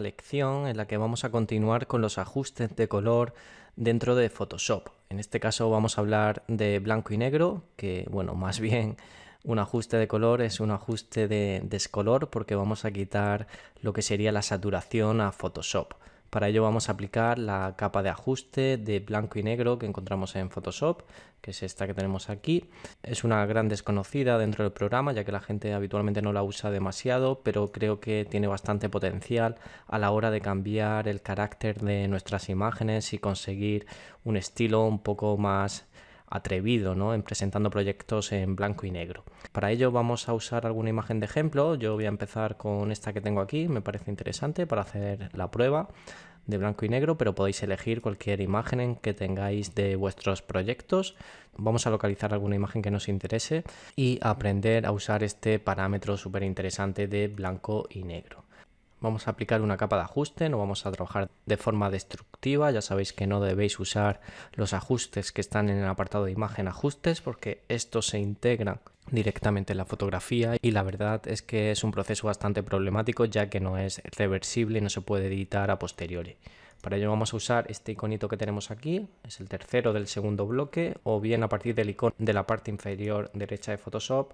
lección en la que vamos a continuar con los ajustes de color dentro de Photoshop. En este caso vamos a hablar de blanco y negro, que bueno, más bien un ajuste de color es un ajuste de descolor porque vamos a quitar lo que sería la saturación a Photoshop. Para ello vamos a aplicar la capa de ajuste de blanco y negro que encontramos en Photoshop, que es esta que tenemos aquí. Es una gran desconocida dentro del programa, ya que la gente habitualmente no la usa demasiado, pero creo que tiene bastante potencial a la hora de cambiar el carácter de nuestras imágenes y conseguir un estilo un poco más atrevido ¿no? en presentando proyectos en blanco y negro. Para ello vamos a usar alguna imagen de ejemplo. Yo voy a empezar con esta que tengo aquí, me parece interesante para hacer la prueba de blanco y negro, pero podéis elegir cualquier imagen que tengáis de vuestros proyectos. Vamos a localizar alguna imagen que nos interese y aprender a usar este parámetro súper interesante de blanco y negro. Vamos a aplicar una capa de ajuste, no vamos a trabajar de forma destructiva, ya sabéis que no debéis usar los ajustes que están en el apartado de imagen ajustes porque estos se integran directamente en la fotografía y la verdad es que es un proceso bastante problemático ya que no es reversible y no se puede editar a posteriori. Para ello vamos a usar este iconito que tenemos aquí, es el tercero del segundo bloque o bien a partir del icono de la parte inferior derecha de Photoshop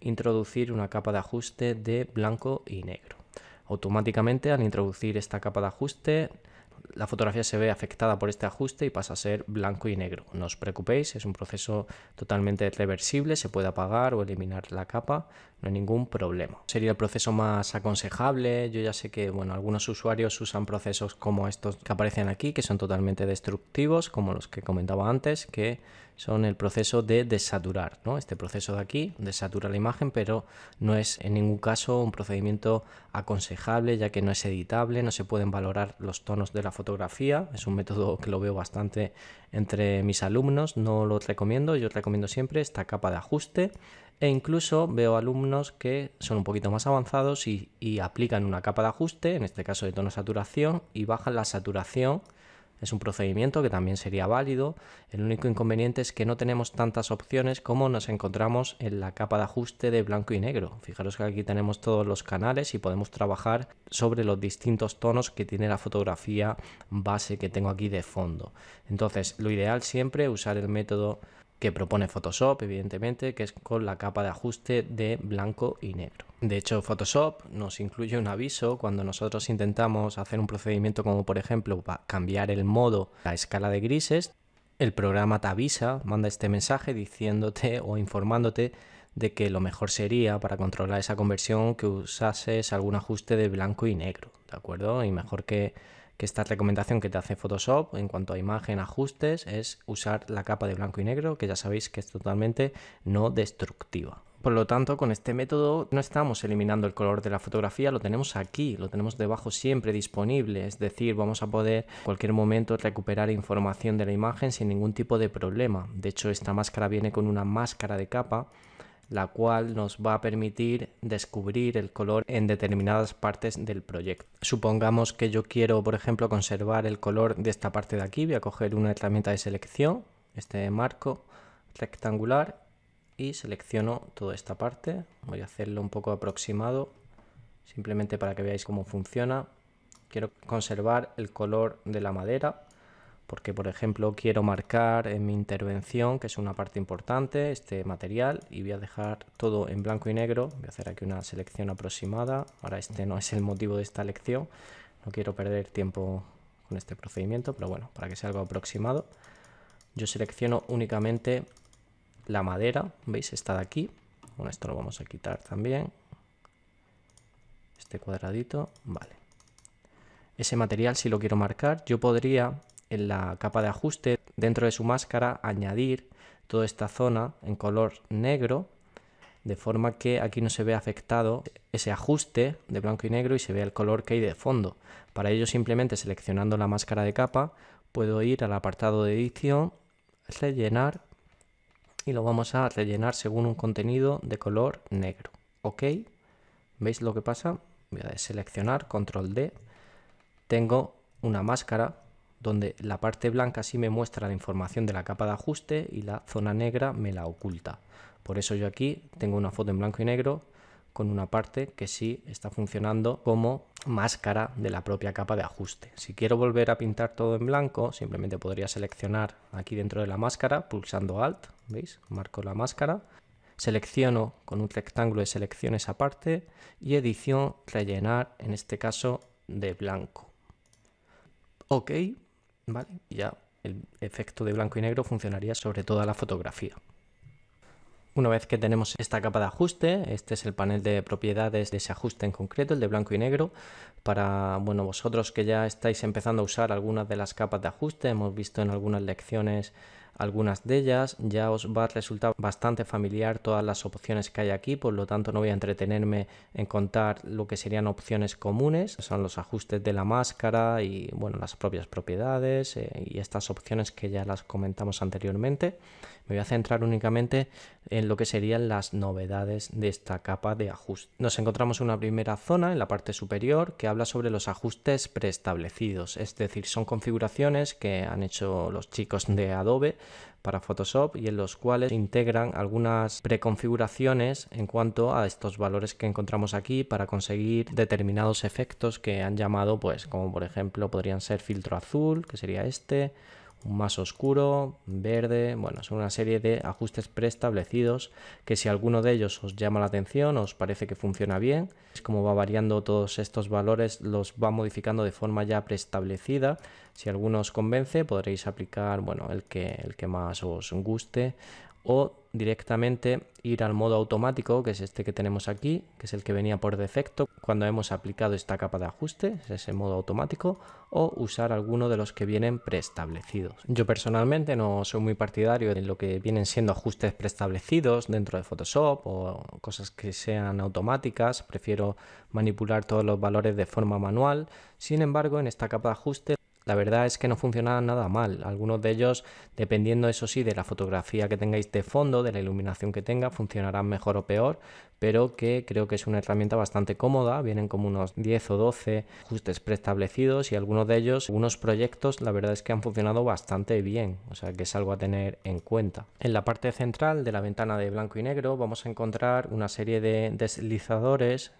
introducir una capa de ajuste de blanco y negro automáticamente al introducir esta capa de ajuste la fotografía se ve afectada por este ajuste y pasa a ser blanco y negro. No os preocupéis, es un proceso totalmente reversible, se puede apagar o eliminar la capa, no hay ningún problema. Sería el proceso más aconsejable, yo ya sé que bueno, algunos usuarios usan procesos como estos que aparecen aquí, que son totalmente destructivos, como los que comentaba antes, que son el proceso de desaturar, Este proceso de aquí desatura la imagen, pero no es en ningún caso un procedimiento aconsejable, ya que no es editable, no se pueden valorar los tonos de la fotografía. Es un método que lo veo bastante entre mis alumnos. No lo recomiendo, yo recomiendo siempre esta capa de ajuste. E incluso veo alumnos que son un poquito más avanzados y, y aplican una capa de ajuste, en este caso de tono saturación, y bajan la saturación es un procedimiento que también sería válido. El único inconveniente es que no tenemos tantas opciones como nos encontramos en la capa de ajuste de blanco y negro. Fijaros que aquí tenemos todos los canales y podemos trabajar sobre los distintos tonos que tiene la fotografía base que tengo aquí de fondo. Entonces, lo ideal siempre es usar el método que propone Photoshop, evidentemente, que es con la capa de ajuste de blanco y negro. De hecho, Photoshop nos incluye un aviso cuando nosotros intentamos hacer un procedimiento como, por ejemplo, cambiar el modo a escala de grises. El programa te avisa, manda este mensaje diciéndote o informándote de que lo mejor sería para controlar esa conversión que usases algún ajuste de blanco y negro, ¿de acuerdo? Y mejor que que esta recomendación que te hace Photoshop en cuanto a imagen, ajustes, es usar la capa de blanco y negro, que ya sabéis que es totalmente no destructiva. Por lo tanto, con este método no estamos eliminando el color de la fotografía, lo tenemos aquí, lo tenemos debajo siempre disponible, es decir, vamos a poder en cualquier momento recuperar información de la imagen sin ningún tipo de problema. De hecho, esta máscara viene con una máscara de capa la cual nos va a permitir descubrir el color en determinadas partes del proyecto. Supongamos que yo quiero, por ejemplo, conservar el color de esta parte de aquí, voy a coger una herramienta de selección, este marco rectangular y selecciono toda esta parte, voy a hacerlo un poco aproximado, simplemente para que veáis cómo funciona. Quiero conservar el color de la madera, porque por ejemplo quiero marcar en mi intervención, que es una parte importante, este material y voy a dejar todo en blanco y negro, voy a hacer aquí una selección aproximada, ahora este no es el motivo de esta lección, no quiero perder tiempo con este procedimiento, pero bueno, para que sea algo aproximado, yo selecciono únicamente la madera, veis, esta de aquí, bueno, esto lo vamos a quitar también, este cuadradito, vale. Ese material si lo quiero marcar, yo podría en la capa de ajuste, dentro de su máscara, añadir toda esta zona en color negro, de forma que aquí no se vea afectado ese ajuste de blanco y negro y se vea el color que hay de fondo. Para ello simplemente seleccionando la máscara de capa puedo ir al apartado de edición, rellenar y lo vamos a rellenar según un contenido de color negro. ¿Ok? ¿Veis lo que pasa? Voy a seleccionar control D. Tengo una máscara donde la parte blanca sí me muestra la información de la capa de ajuste y la zona negra me la oculta. Por eso yo aquí tengo una foto en blanco y negro con una parte que sí está funcionando como máscara de la propia capa de ajuste. Si quiero volver a pintar todo en blanco, simplemente podría seleccionar aquí dentro de la máscara, pulsando Alt, ¿veis? Marco la máscara, selecciono con un rectángulo de selección esa parte y edición rellenar, en este caso de blanco. OK, ¿vale? Y ya el efecto de blanco y negro funcionaría sobre toda la fotografía. Una vez que tenemos esta capa de ajuste, este es el panel de propiedades de ese ajuste en concreto, el de blanco y negro, para bueno, vosotros que ya estáis empezando a usar algunas de las capas de ajuste, hemos visto en algunas lecciones algunas de ellas. Ya os va a resultar bastante familiar todas las opciones que hay aquí, por lo tanto no voy a entretenerme en contar lo que serían opciones comunes, son los ajustes de la máscara y bueno, las propias propiedades eh, y estas opciones que ya las comentamos anteriormente. Me voy a centrar únicamente en lo que serían las novedades de esta capa de ajuste. Nos encontramos en una primera zona en la parte superior que habla sobre los ajustes preestablecidos, es decir, son configuraciones que han hecho los chicos de Adobe para Photoshop y en los cuales integran algunas preconfiguraciones en cuanto a estos valores que encontramos aquí para conseguir determinados efectos que han llamado pues como por ejemplo podrían ser filtro azul que sería este más oscuro, verde, bueno, son una serie de ajustes preestablecidos que si alguno de ellos os llama la atención, os parece que funciona bien, es como va variando todos estos valores, los va modificando de forma ya preestablecida. Si alguno os convence, podréis aplicar, bueno, el que, el que más os guste o directamente ir al modo automático, que es este que tenemos aquí, que es el que venía por defecto cuando hemos aplicado esta capa de ajuste, es ese modo automático, o usar alguno de los que vienen preestablecidos. Yo personalmente no soy muy partidario de lo que vienen siendo ajustes preestablecidos dentro de Photoshop o cosas que sean automáticas, prefiero manipular todos los valores de forma manual, sin embargo en esta capa de ajuste la verdad es que no funcionan nada mal. Algunos de ellos, dependiendo eso sí de la fotografía que tengáis de fondo, de la iluminación que tenga, funcionarán mejor o peor, pero que creo que es una herramienta bastante cómoda. Vienen como unos 10 o 12 ajustes preestablecidos y algunos de ellos, algunos proyectos, la verdad es que han funcionado bastante bien, o sea que es algo a tener en cuenta. En la parte central de la ventana de blanco y negro vamos a encontrar una serie de deslizadores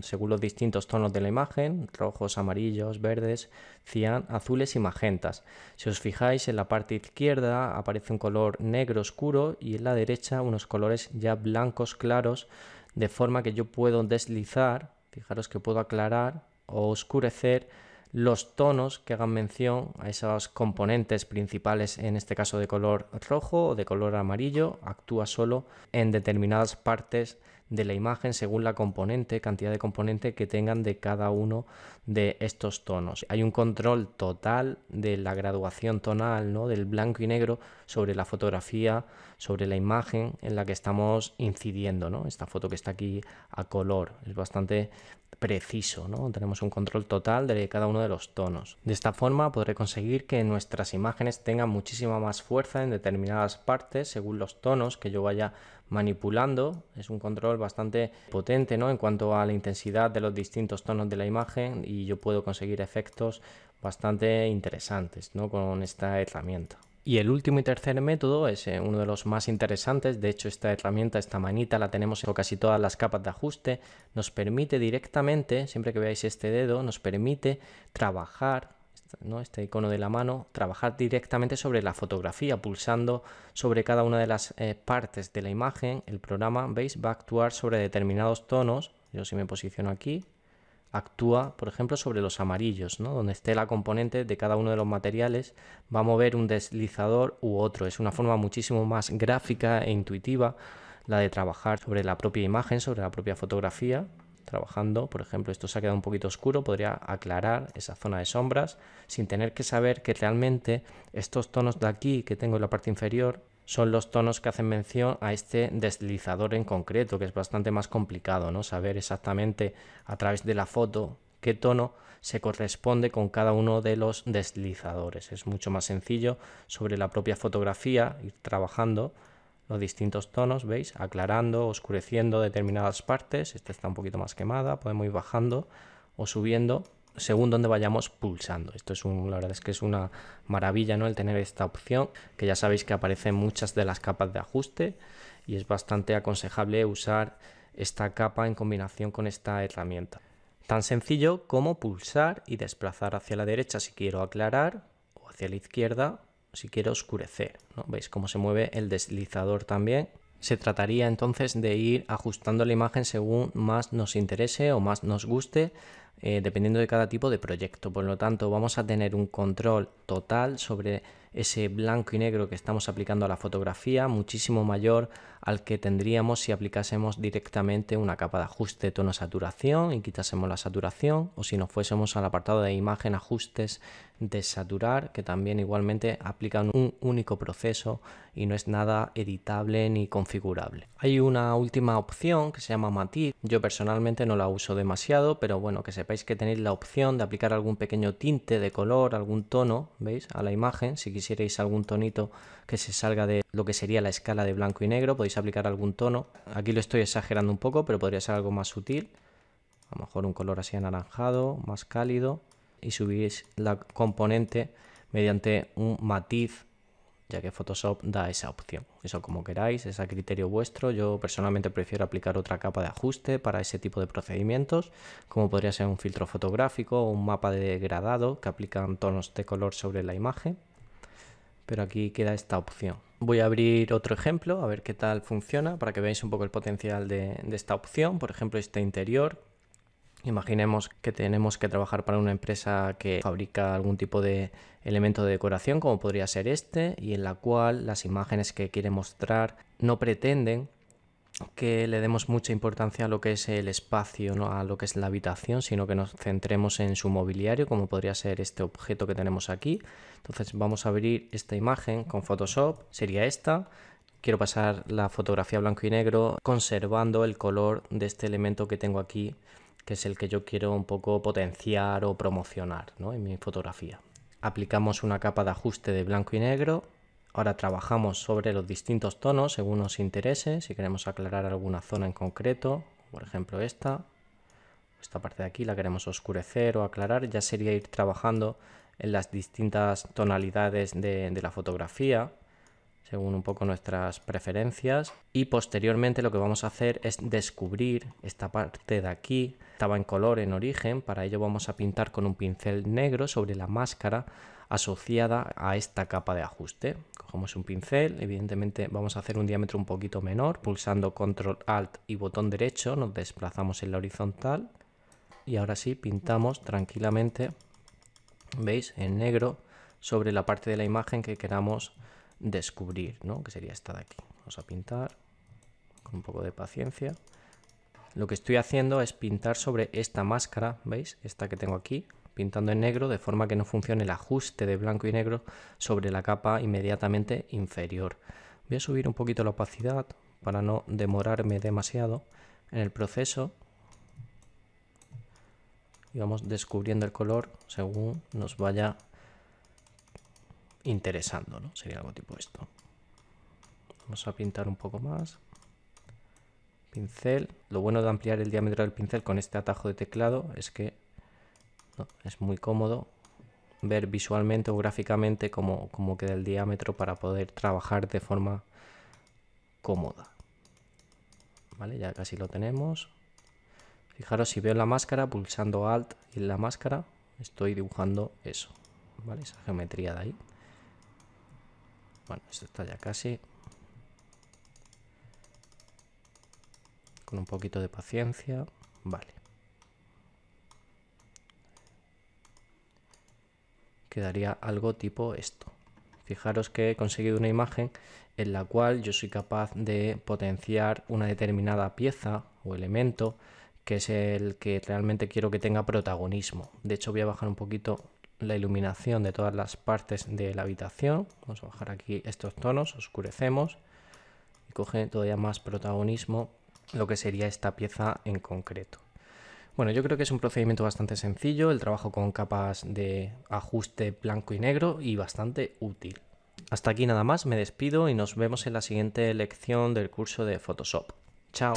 según los distintos tonos de la imagen, rojos, amarillos, verdes, cian, azules y magentas. Si os fijáis en la parte izquierda aparece un color negro oscuro y en la derecha unos colores ya blancos claros de forma que yo puedo deslizar, fijaros que puedo aclarar o oscurecer los tonos que hagan mención a esos componentes principales, en este caso de color rojo o de color amarillo, actúa solo en determinadas partes de la imagen según la componente, cantidad de componente que tengan de cada uno de estos tonos. Hay un control total de la graduación tonal, ¿no? del blanco y negro sobre la fotografía, sobre la imagen en la que estamos incidiendo. Esta foto que está aquí a color es bastante preciso, ¿no? Tenemos un control total de cada uno de los tonos. De esta forma podré conseguir que nuestras imágenes tengan muchísima más fuerza en determinadas partes según los tonos que yo vaya manipulando. Es un control bastante potente ¿no? en cuanto a la intensidad de los distintos tonos de la imagen y yo puedo conseguir efectos bastante interesantes ¿no? con esta herramienta. Y el último y tercer método es eh, uno de los más interesantes, de hecho esta herramienta, esta manita la tenemos en casi todas las capas de ajuste, nos permite directamente, siempre que veáis este dedo, nos permite trabajar ¿no? este icono de la mano, trabajar directamente sobre la fotografía, pulsando sobre cada una de las eh, partes de la imagen. El programa, veis, va a actuar sobre determinados tonos. Yo si me posiciono aquí, actúa, por ejemplo, sobre los amarillos, ¿no? donde esté la componente de cada uno de los materiales, va a mover un deslizador u otro. Es una forma muchísimo más gráfica e intuitiva la de trabajar sobre la propia imagen, sobre la propia fotografía trabajando, por ejemplo, esto se ha quedado un poquito oscuro, podría aclarar esa zona de sombras sin tener que saber que realmente estos tonos de aquí que tengo en la parte inferior son los tonos que hacen mención a este deslizador en concreto, que es bastante más complicado, ¿no? Saber exactamente a través de la foto qué tono se corresponde con cada uno de los deslizadores. Es mucho más sencillo sobre la propia fotografía ir trabajando distintos tonos, ¿veis? Aclarando, oscureciendo determinadas partes. Esta está un poquito más quemada, podemos ir bajando o subiendo según donde vayamos pulsando. Esto es un, la verdad es que es una maravilla, ¿no? El tener esta opción, que ya sabéis que aparece en muchas de las capas de ajuste y es bastante aconsejable usar esta capa en combinación con esta herramienta. Tan sencillo como pulsar y desplazar hacia la derecha si quiero aclarar o hacia la izquierda si quiero oscurecer. ¿no? ¿Veis cómo se mueve el deslizador también? Se trataría entonces de ir ajustando la imagen según más nos interese o más nos guste eh, dependiendo de cada tipo de proyecto. Por lo tanto, vamos a tener un control total sobre ese blanco y negro que estamos aplicando a la fotografía, muchísimo mayor al que tendríamos si aplicásemos directamente una capa de ajuste tono saturación y quitásemos la saturación, o si nos fuésemos al apartado de imagen ajustes de saturar, que también igualmente aplican un único proceso y no es nada editable ni configurable. Hay una última opción que se llama matiz. Yo personalmente no la uso demasiado, pero bueno, que se sepáis que tenéis la opción de aplicar algún pequeño tinte de color, algún tono, ¿veis? A la imagen, si quisierais algún tonito que se salga de lo que sería la escala de blanco y negro, podéis aplicar algún tono. Aquí lo estoy exagerando un poco, pero podría ser algo más sutil. A lo mejor un color así anaranjado, más cálido. Y subís la componente mediante un matiz ya que Photoshop da esa opción. Eso como queráis, es a criterio vuestro. Yo personalmente prefiero aplicar otra capa de ajuste para ese tipo de procedimientos, como podría ser un filtro fotográfico o un mapa de degradado que aplican tonos de color sobre la imagen. Pero aquí queda esta opción. Voy a abrir otro ejemplo, a ver qué tal funciona, para que veáis un poco el potencial de, de esta opción. Por ejemplo, este interior, Imaginemos que tenemos que trabajar para una empresa que fabrica algún tipo de elemento de decoración, como podría ser este, y en la cual las imágenes que quiere mostrar no pretenden que le demos mucha importancia a lo que es el espacio, ¿no? a lo que es la habitación, sino que nos centremos en su mobiliario, como podría ser este objeto que tenemos aquí. Entonces vamos a abrir esta imagen con Photoshop, sería esta. Quiero pasar la fotografía blanco y negro conservando el color de este elemento que tengo aquí que es el que yo quiero un poco potenciar o promocionar ¿no? en mi fotografía. Aplicamos una capa de ajuste de blanco y negro. Ahora trabajamos sobre los distintos tonos según nos interese, si queremos aclarar alguna zona en concreto, por ejemplo esta, esta parte de aquí la queremos oscurecer o aclarar, ya sería ir trabajando en las distintas tonalidades de la fotografía según un poco nuestras preferencias. Y posteriormente lo que vamos a hacer es descubrir esta parte de aquí. Estaba en color en origen, para ello vamos a pintar con un pincel negro sobre la máscara asociada a esta capa de ajuste. Cogemos un pincel, evidentemente vamos a hacer un diámetro un poquito menor, pulsando control alt y botón derecho, nos desplazamos en la horizontal y ahora sí pintamos tranquilamente, veis, en negro sobre la parte de la imagen que queramos descubrir, ¿no? Que sería esta de aquí. Vamos a pintar con un poco de paciencia. Lo que estoy haciendo es pintar sobre esta máscara, ¿veis? Esta que tengo aquí, pintando en negro, de forma que no funcione el ajuste de blanco y negro sobre la capa inmediatamente inferior. Voy a subir un poquito la opacidad para no demorarme demasiado en el proceso. Y vamos descubriendo el color según nos vaya interesando, ¿no? Sería algo tipo esto. Vamos a pintar un poco más. Pincel. Lo bueno de ampliar el diámetro del pincel con este atajo de teclado es que es muy cómodo ver visualmente o gráficamente cómo, queda el diámetro para poder trabajar de forma cómoda. Vale, ya casi lo tenemos. Fijaros, si veo la máscara, pulsando Alt y la máscara, estoy dibujando eso, ¿vale? Esa geometría de ahí. Bueno, esto está ya casi. Con un poquito de paciencia. Vale. Quedaría algo tipo esto. Fijaros que he conseguido una imagen en la cual yo soy capaz de potenciar una determinada pieza o elemento que es el que realmente quiero que tenga protagonismo. De hecho voy a bajar un poquito la iluminación de todas las partes de la habitación. Vamos a bajar aquí estos tonos, oscurecemos y coge todavía más protagonismo lo que sería esta pieza en concreto. Bueno, yo creo que es un procedimiento bastante sencillo, el trabajo con capas de ajuste blanco y negro y bastante útil. Hasta aquí nada más, me despido y nos vemos en la siguiente lección del curso de Photoshop. ¡Chao!